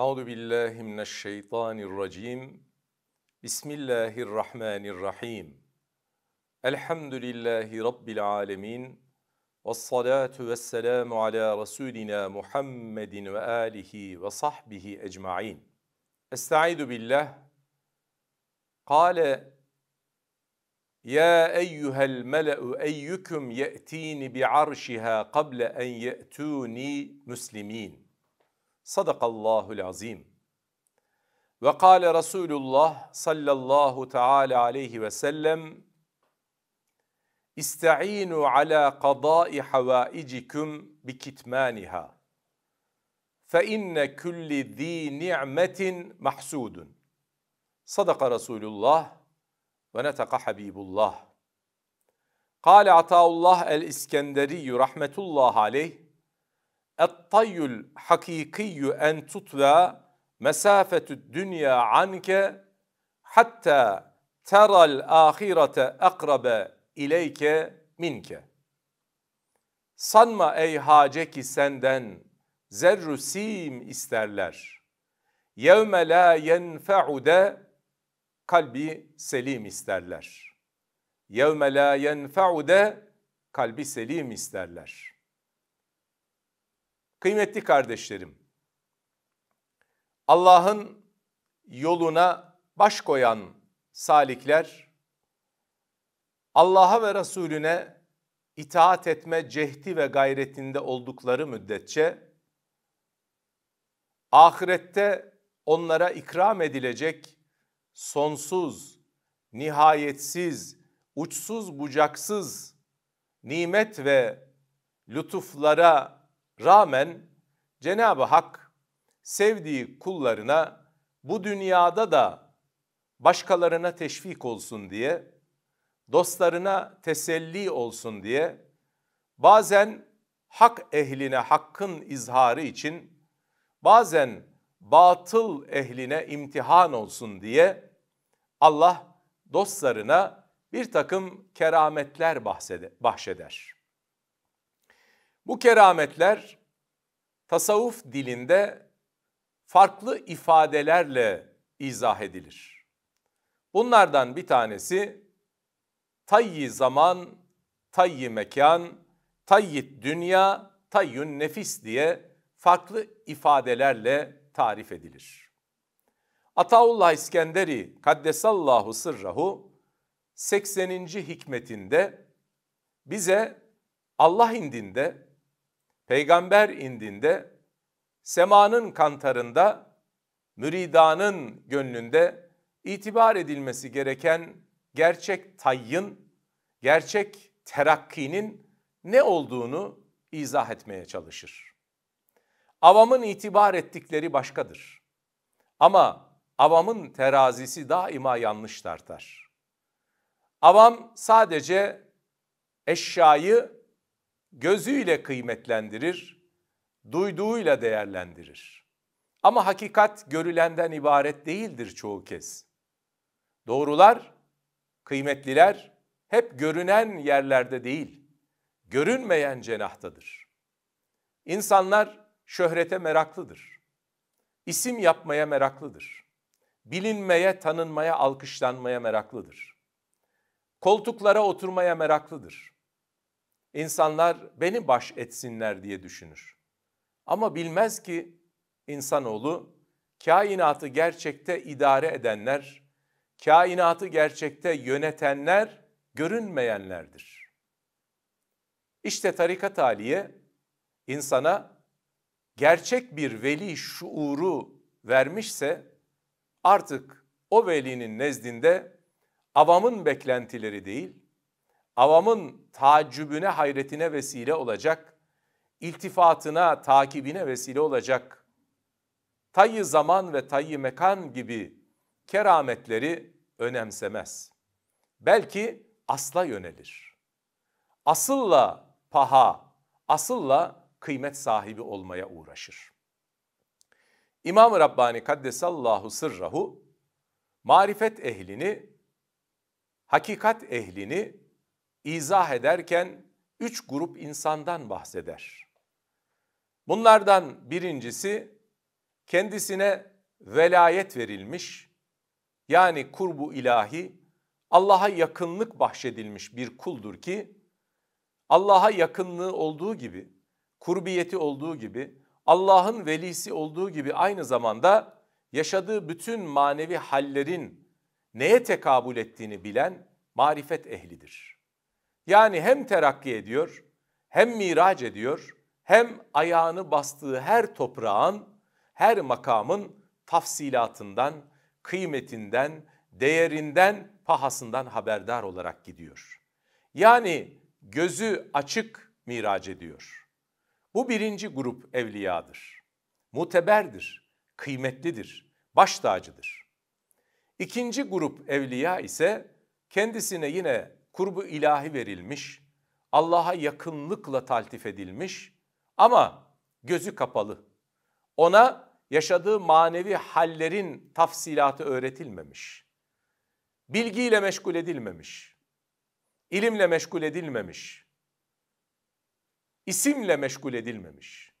أعوذ بالله من الشيطان الرجيم بسم الله الرحمن الرحيم الحمد لله رب العالمين والصلاة والسلام على رسولنا محمد وآله وصحبه أجمعين أستعيذ بالله قال يا أيها الملأ أيكم يأتيني بعرشها قبل أن يأتوني مسلمين Sadakallahul azim. Ve kâle Resulullah sallallahu teala aleyhi ve sellem İsta'inu ala qada'i havaicikum bi kitmaniha. Fe inne kulli zi ni'metin mahsudun. Sadaka Resulullah ve netaka Habibullah. Kale Ataullah el-İskenderi rahmetullah aleyh اَطَّيُّ الْحَك۪يكِيُّ اَنْ تُطْوَى mesafetü dünya عَنْكَ hatta تَرَى الْآخِرَةَ اَقْرَبَ ileyke minke. Sanma ey hace ki senden zerru sim isterler. Yevme la yenfe'ude kalbi selim isterler. Yevme la yenfe'ude kalbi selim isterler. Kıymetli kardeşlerim, Allah'ın yoluna baş koyan salikler Allah'a ve Resulüne itaat etme cehdi ve gayretinde oldukları müddetçe ahirette onlara ikram edilecek sonsuz, nihayetsiz, uçsuz bucaksız nimet ve lütuflara Rağmen Cenab-ı Hak sevdiği kullarına bu dünyada da başkalarına teşvik olsun diye, dostlarına teselli olsun diye bazen hak ehline hakkın izharı için, bazen batıl ehline imtihan olsun diye Allah dostlarına bir takım kerametler bahşeder. Bu kerametler tasavvuf dilinde farklı ifadelerle izah edilir. Bunlardan bir tanesi tayyi zaman, tayyi mekan, tayyi dünya, tayyün nefis diye farklı ifadelerle tarif edilir. Ataullah İskenderi Kaddesallahu sırrahu 80. hikmetinde bize Allah indinde peygamber indinde, semanın kantarında, müridanın gönlünde itibar edilmesi gereken gerçek tayyın, gerçek terakkinin ne olduğunu izah etmeye çalışır. Avamın itibar ettikleri başkadır. Ama avamın terazisi daima yanlış tartar. Avam sadece eşyayı gözüyle kıymetlendirir, duyduğuyla değerlendirir. Ama hakikat görülenden ibaret değildir çoğu kez. Doğrular, kıymetliler hep görünen yerlerde değil, görünmeyen cenahtadır. İnsanlar şöhrete meraklıdır. İsim yapmaya meraklıdır. Bilinmeye, tanınmaya, alkışlanmaya meraklıdır. Koltuklara oturmaya meraklıdır. İnsanlar beni baş etsinler diye düşünür. Ama bilmez ki insanoğlu kainatı gerçekte idare edenler, kainatı gerçekte yönetenler görünmeyenlerdir. İşte tarikat haliye insana gerçek bir veli şuuru vermişse artık o velinin nezdinde avamın beklentileri değil, avamın tacübüne, hayretine vesile olacak, iltifatına, takibine vesile olacak, tayyi zaman ve tayyi mekan gibi kerametleri önemsemez. Belki asla yönelir. Asılla paha, asılla kıymet sahibi olmaya uğraşır. İmam-ı Rabbani Kaddesallahu Sırrahu marifet ehlini, hakikat ehlini izah ederken üç grup insandan bahseder. Bunlardan birincisi kendisine velayet verilmiş yani kurbu ilahi Allah'a yakınlık bahşedilmiş bir kuldur ki Allah'a yakınlığı olduğu gibi, kurbiyeti olduğu gibi, Allah'ın velisi olduğu gibi aynı zamanda yaşadığı bütün manevi hallerin neye tekabül ettiğini bilen marifet ehlidir. Yani hem terakki ediyor, hem mirac ediyor, hem ayağını bastığı her toprağın, her makamın tafsilatından, kıymetinden, değerinden, pahasından haberdar olarak gidiyor. Yani gözü açık mirac ediyor. Bu birinci grup evliyadır. Muteberdir, kıymetlidir, baş tacıdır. İkinci grup evliya ise kendisine yine kurbu ilahi verilmiş, Allah'a yakınlıkla taltif edilmiş ama gözü kapalı. Ona yaşadığı manevi hallerin tafsilatı öğretilmemiş. Bilgiyle meşgul edilmemiş. ilimle meşgul edilmemiş. isimle meşgul edilmemiş.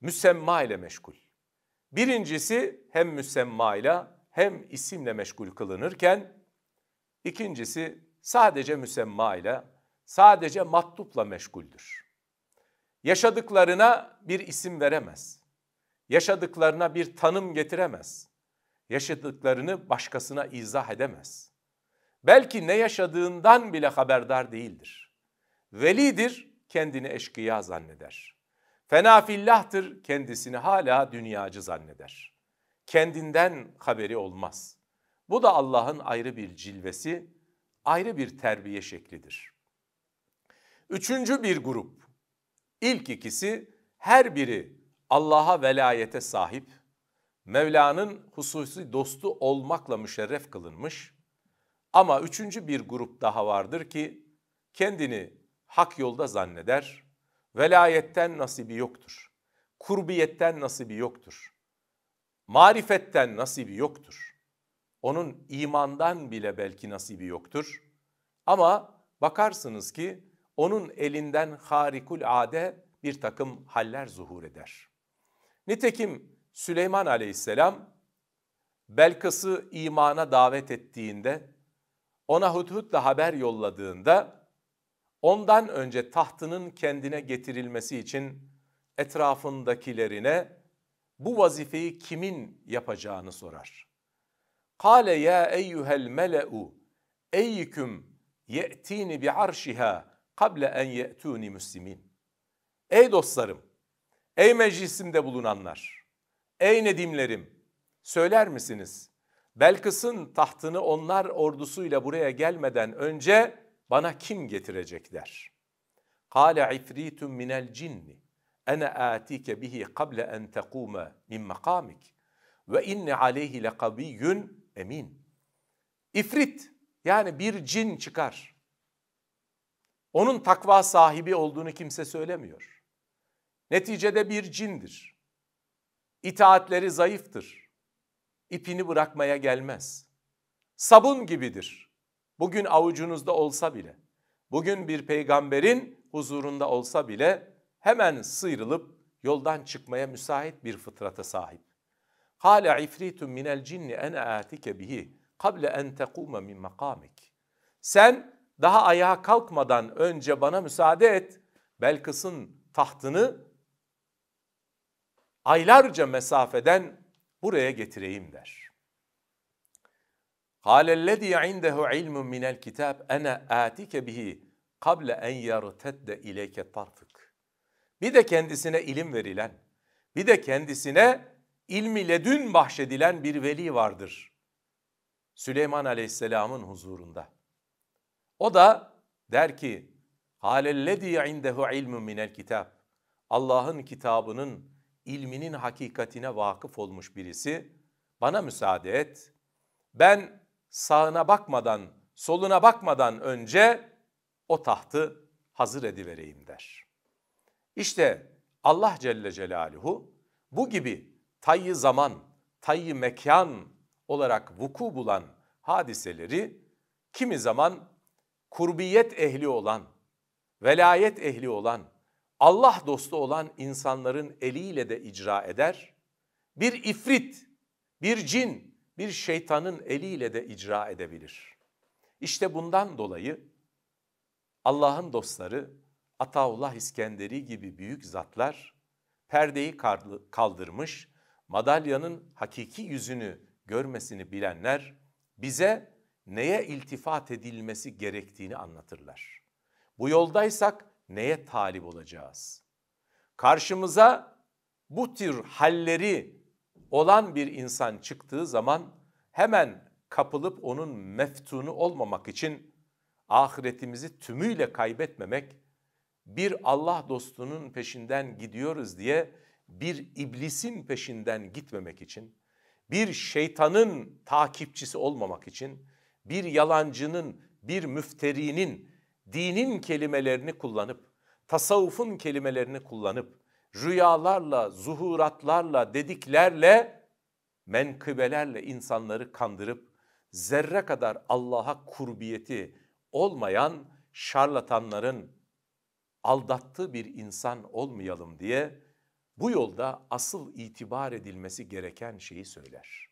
Müsemma ile meşgul. Birincisi hem müsemma ile hem isimle meşgul kılınırken ikincisi sadece müsemma ile, sadece matlupla meşguldür. Yaşadıklarına bir isim veremez. Yaşadıklarına bir tanım getiremez. Yaşadıklarını başkasına izah edemez. Belki ne yaşadığından bile haberdar değildir. Velidir, kendini eşkıya zanneder. Fenafillahtır, kendisini hala dünyacı zanneder. Kendinden haberi olmaz. Bu da Allah'ın ayrı bir cilvesi, ayrı bir terbiye şeklidir. Üçüncü bir grup. İlk ikisi her biri Allah'a velayete sahip, Mevla'nın hususi dostu olmakla müşerref kılınmış. Ama üçüncü bir grup daha vardır ki kendini hak yolda zanneder, velayetten nasibi yoktur. Kurbiyetten nasibi yoktur. Marifetten nasibi yoktur. Onun imandan bile belki nasibi yoktur. Ama bakarsınız ki onun elinden harikulade bir takım haller zuhur eder. Nitekim Süleyman aleyhisselam Belkıs'ı imana davet ettiğinde, ona Hudhud'la haber yolladığında, ondan önce tahtının kendine getirilmesi için etrafındakilerine bu vazifeyi kimin yapacağını sorar. Kale ya eyyuhel mele'u eyyüküm ye'tini bi arşiha kable en ye'tuni müslimin. Ey dostlarım, ey meclisimde bulunanlar, ey nedimlerim söyler misiniz? Belkıs'ın tahtını onlar ordusuyla buraya gelmeden önce bana kim getirecek der. Kale ifritun minel cinni ene atike bihi kable en tekume min makamik ve inni aleyhi lekabiyyün emin. İfrit yani bir cin çıkar. Onun takva sahibi olduğunu kimse söylemiyor. Neticede bir cindir. İtaatleri zayıftır. İpini bırakmaya gelmez. Sabun gibidir. Bugün avucunuzda olsa bile, bugün bir peygamberin huzurunda olsa bile hemen sıyrılıp yoldan çıkmaya müsait bir fıtrata sahip. Kâle ifritun minel cinni ene atike bihi قبل أن تقوم من مقامك. Sen daha ayağa kalkmadan önce bana müsaade et. Belkıs'ın tahtını aylarca mesafeden buraya getireyim der. Kâlellezî indehu ilmun minel kitâb ene âtike bihi kable en yertedde ileyke tarfık. Bir de kendisine ilim verilen, bir de kendisine ilmi ledün bahşedilen bir veli vardır. Süleyman Aleyhisselam'ın huzurunda. O da der ki, Halellezî indehu ilmun minel kitab. Allah'ın kitabının ilminin hakikatine vakıf olmuş birisi, bana müsaade et. Ben sağına bakmadan, soluna bakmadan önce o tahtı hazır edivereyim der. İşte Allah Celle Celaluhu bu gibi tayyi zaman, tayyi mekan olarak vuku bulan hadiseleri kimi zaman kurbiyet ehli olan, velayet ehli olan, Allah dostu olan insanların eliyle de icra eder. Bir ifrit, bir cin, bir şeytanın eliyle de icra edebilir. İşte bundan dolayı Allah'ın dostları Ataullah İskenderi gibi büyük zatlar perdeyi kaldırmış madalyanın hakiki yüzünü görmesini bilenler bize neye iltifat edilmesi gerektiğini anlatırlar. Bu yoldaysak neye talip olacağız? Karşımıza bu tür halleri olan bir insan çıktığı zaman hemen kapılıp onun meftunu olmamak için ahiretimizi tümüyle kaybetmemek, bir Allah dostunun peşinden gidiyoruz diye bir iblisin peşinden gitmemek için, bir şeytanın takipçisi olmamak için, bir yalancının, bir müfterinin dinin kelimelerini kullanıp, tasavvufun kelimelerini kullanıp, rüyalarla, zuhuratlarla, dediklerle, menkıbelerle insanları kandırıp, zerre kadar Allah'a kurbiyeti olmayan şarlatanların aldattığı bir insan olmayalım diye bu yolda asıl itibar edilmesi gereken şeyi söyler.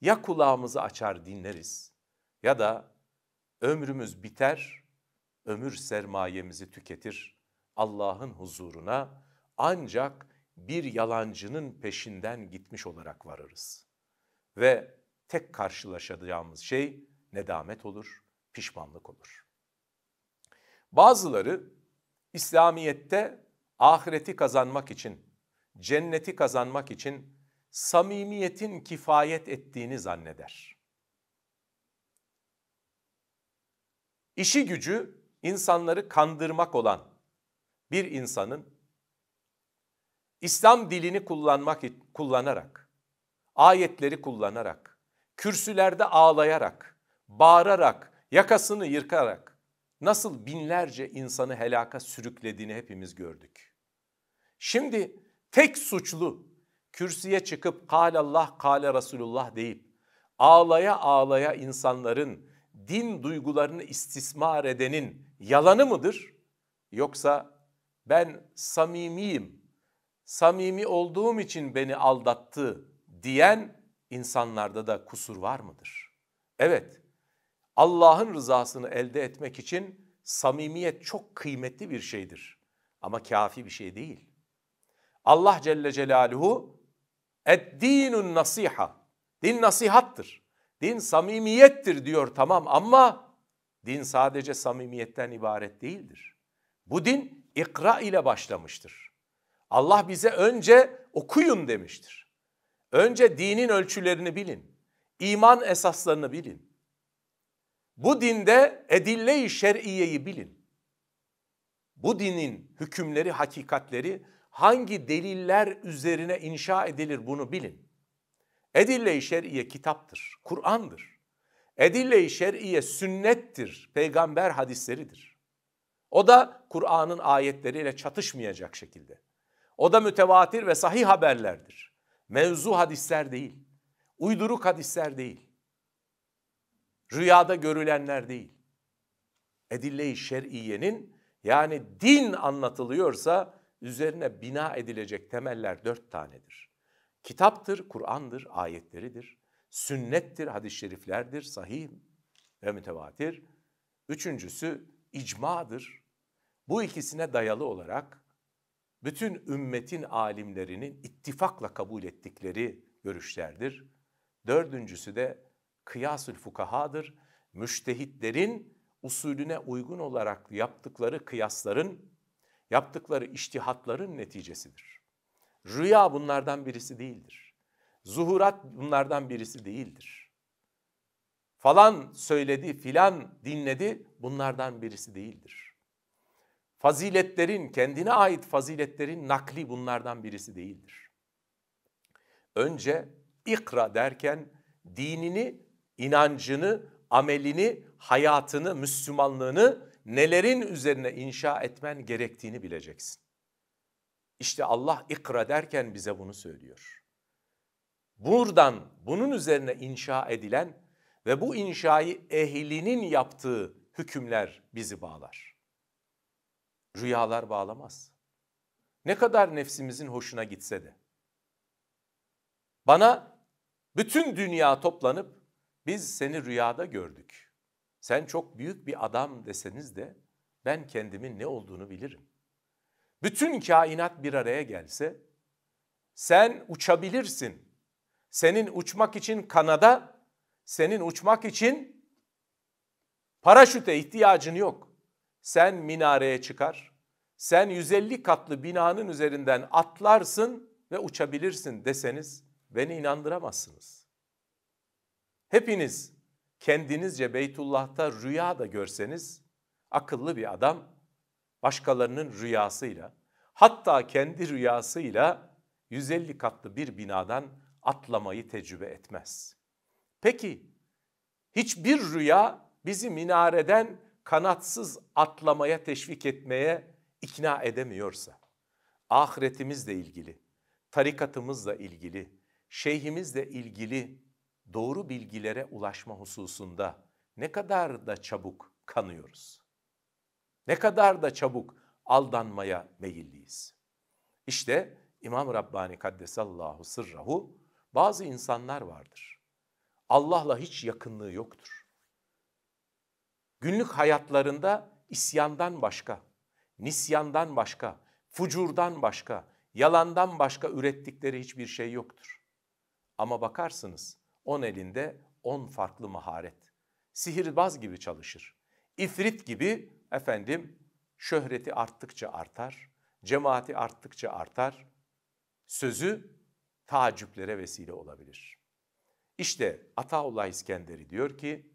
Ya kulağımızı açar dinleriz ya da ömrümüz biter, ömür sermayemizi tüketir. Allah'ın huzuruna ancak bir yalancının peşinden gitmiş olarak varırız. Ve tek karşılaşacağımız şey nedamet olur, pişmanlık olur. Bazıları İslamiyet'te ahireti kazanmak için, cenneti kazanmak için samimiyetin kifayet ettiğini zanneder. İşi gücü insanları kandırmak olan bir insanın İslam dilini kullanmak kullanarak, ayetleri kullanarak, kürsülerde ağlayarak, bağırarak, yakasını yırkarak nasıl binlerce insanı helaka sürüklediğini hepimiz gördük. Şimdi tek suçlu kürsüye çıkıp kâle Allah kâle Resulullah deyip ağlaya ağlaya insanların din duygularını istismar edenin yalanı mıdır? Yoksa ben samimiyim, samimi olduğum için beni aldattı diyen insanlarda da kusur var mıdır? Evet, Allah'ın rızasını elde etmek için samimiyet çok kıymetli bir şeydir ama kafi bir şey değil. Allah Celle Celaluhu eddinun nasiha. Din nasihattır. Din samimiyettir diyor tamam ama din sadece samimiyetten ibaret değildir. Bu din ikra ile başlamıştır. Allah bize önce okuyun demiştir. Önce dinin ölçülerini bilin. iman esaslarını bilin. Bu dinde edille-i şer'iyeyi bilin. Bu dinin hükümleri, hakikatleri hangi deliller üzerine inşa edilir bunu bilin. Edille-i şer'iye kitaptır, Kur'an'dır. Edille-i şer'iye sünnettir, peygamber hadisleridir. O da Kur'an'ın ayetleriyle çatışmayacak şekilde. O da mütevatir ve sahih haberlerdir. Mevzu hadisler değil, uyduruk hadisler değil, rüyada görülenler değil. Edille-i şer'iyenin yani din anlatılıyorsa üzerine bina edilecek temeller dört tanedir. Kitaptır, Kur'an'dır, ayetleridir. Sünnettir, hadis-i şeriflerdir, sahih ve mütevatir. Üçüncüsü icmadır. Bu ikisine dayalı olarak bütün ümmetin alimlerinin ittifakla kabul ettikleri görüşlerdir. Dördüncüsü de kıyasül fukahadır. Müştehitlerin usulüne uygun olarak yaptıkları kıyasların yaptıkları iştihatların neticesidir. Rüya bunlardan birisi değildir. Zuhurat bunlardan birisi değildir. Falan söyledi, filan dinledi bunlardan birisi değildir. Faziletlerin, kendine ait faziletlerin nakli bunlardan birisi değildir. Önce ikra derken dinini, inancını, amelini, hayatını, Müslümanlığını nelerin üzerine inşa etmen gerektiğini bileceksin. İşte Allah ikra derken bize bunu söylüyor. Buradan bunun üzerine inşa edilen ve bu inşayı ehlinin yaptığı hükümler bizi bağlar. Rüyalar bağlamaz. Ne kadar nefsimizin hoşuna gitse de. Bana bütün dünya toplanıp biz seni rüyada gördük. Sen çok büyük bir adam deseniz de ben kendimin ne olduğunu bilirim. Bütün kainat bir araya gelse sen uçabilirsin. Senin uçmak için kanada, senin uçmak için paraşüte ihtiyacın yok. Sen minareye çıkar, sen 150 katlı binanın üzerinden atlarsın ve uçabilirsin deseniz beni inandıramazsınız. Hepiniz kendinizce Beytullah'ta rüya da görseniz akıllı bir adam başkalarının rüyasıyla hatta kendi rüyasıyla 150 katlı bir binadan atlamayı tecrübe etmez. Peki hiçbir rüya bizi minareden kanatsız atlamaya teşvik etmeye ikna edemiyorsa ahiretimizle ilgili, tarikatımızla ilgili, şeyhimizle ilgili doğru bilgilere ulaşma hususunda ne kadar da çabuk kanıyoruz. Ne kadar da çabuk aldanmaya meyilliyiz. İşte İmam Rabbani Kaddesallahu sırrahu bazı insanlar vardır. Allah'la hiç yakınlığı yoktur. Günlük hayatlarında isyandan başka, nisyandan başka, fucurdan başka, yalandan başka ürettikleri hiçbir şey yoktur. Ama bakarsınız on elinde on farklı maharet. Sihirbaz gibi çalışır. İfrit gibi efendim şöhreti arttıkça artar, cemaati arttıkça artar. Sözü taaccüplere vesile olabilir. İşte Ataullah İskenderi diyor ki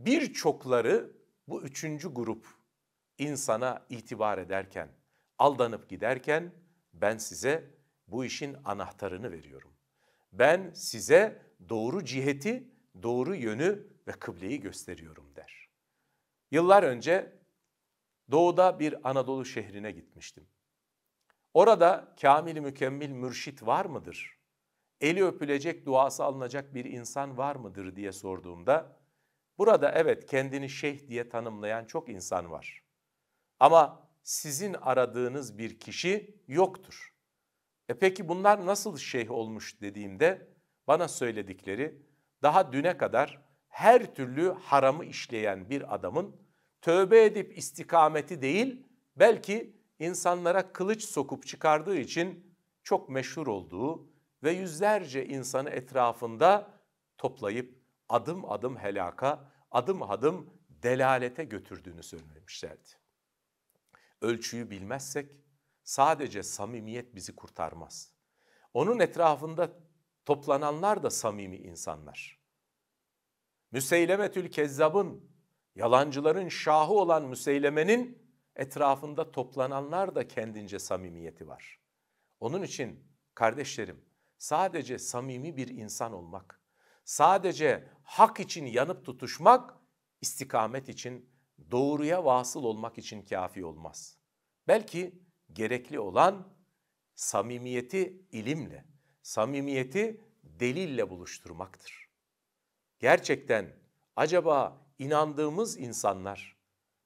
birçokları bu üçüncü grup insana itibar ederken, aldanıp giderken ben size bu işin anahtarını veriyorum. Ben size doğru ciheti, doğru yönü ve kıbleyi gösteriyorum der. Yıllar önce doğuda bir Anadolu şehrine gitmiştim. Orada kamil mükemmel mürşit var mıdır? Eli öpülecek duası alınacak bir insan var mıdır diye sorduğumda burada evet kendini şeyh diye tanımlayan çok insan var. Ama sizin aradığınız bir kişi yoktur. E peki bunlar nasıl şeyh olmuş dediğimde bana söyledikleri daha düne kadar her türlü haramı işleyen bir adamın tövbe edip istikameti değil belki insanlara kılıç sokup çıkardığı için çok meşhur olduğu ve yüzlerce insanı etrafında toplayıp adım adım helaka, adım adım delalete götürdüğünü söylemişlerdi. Ölçüyü bilmezsek sadece samimiyet bizi kurtarmaz. Onun etrafında Toplananlar da samimi insanlar. Müseylemetül Kezzab'ın, yalancıların şahı olan Müseyleme'nin etrafında toplananlar da kendince samimiyeti var. Onun için kardeşlerim sadece samimi bir insan olmak, sadece hak için yanıp tutuşmak, istikamet için, doğruya vasıl olmak için kafi olmaz. Belki gerekli olan samimiyeti ilimle, samimiyeti delille buluşturmaktır. Gerçekten acaba inandığımız insanlar,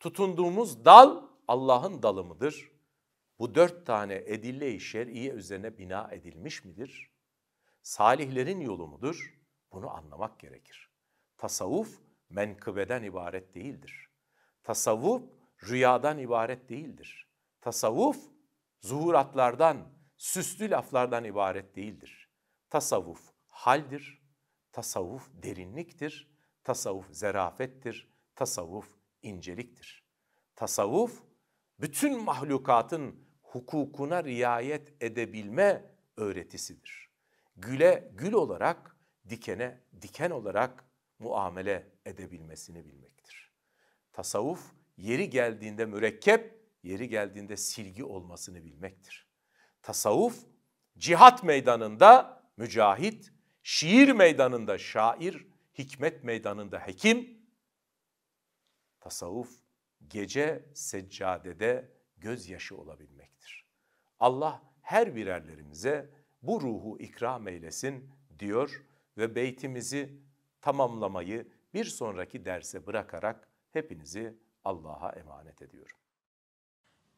tutunduğumuz dal Allah'ın dalı mıdır? Bu dört tane edille-i şer'iye üzerine bina edilmiş midir? Salihlerin yolu mudur? Bunu anlamak gerekir. Tasavvuf menkıbeden ibaret değildir. Tasavvuf rüyadan ibaret değildir. Tasavvuf zuhuratlardan, süslü laflardan ibaret değildir. Tasavvuf haldir, tasavvuf derinliktir, tasavvuf zerafettir, tasavvuf inceliktir. Tasavvuf bütün mahlukatın hukukuna riayet edebilme öğretisidir. Güle gül olarak, dikene diken olarak muamele edebilmesini bilmektir. Tasavvuf yeri geldiğinde mürekkep, yeri geldiğinde silgi olmasını bilmektir tasavvuf, cihat meydanında mücahit, şiir meydanında şair, hikmet meydanında hekim. Tasavvuf gece seccadede gözyaşı olabilmektir. Allah her birerlerimize bu ruhu ikram eylesin diyor ve beytimizi tamamlamayı bir sonraki derse bırakarak hepinizi Allah'a emanet ediyorum.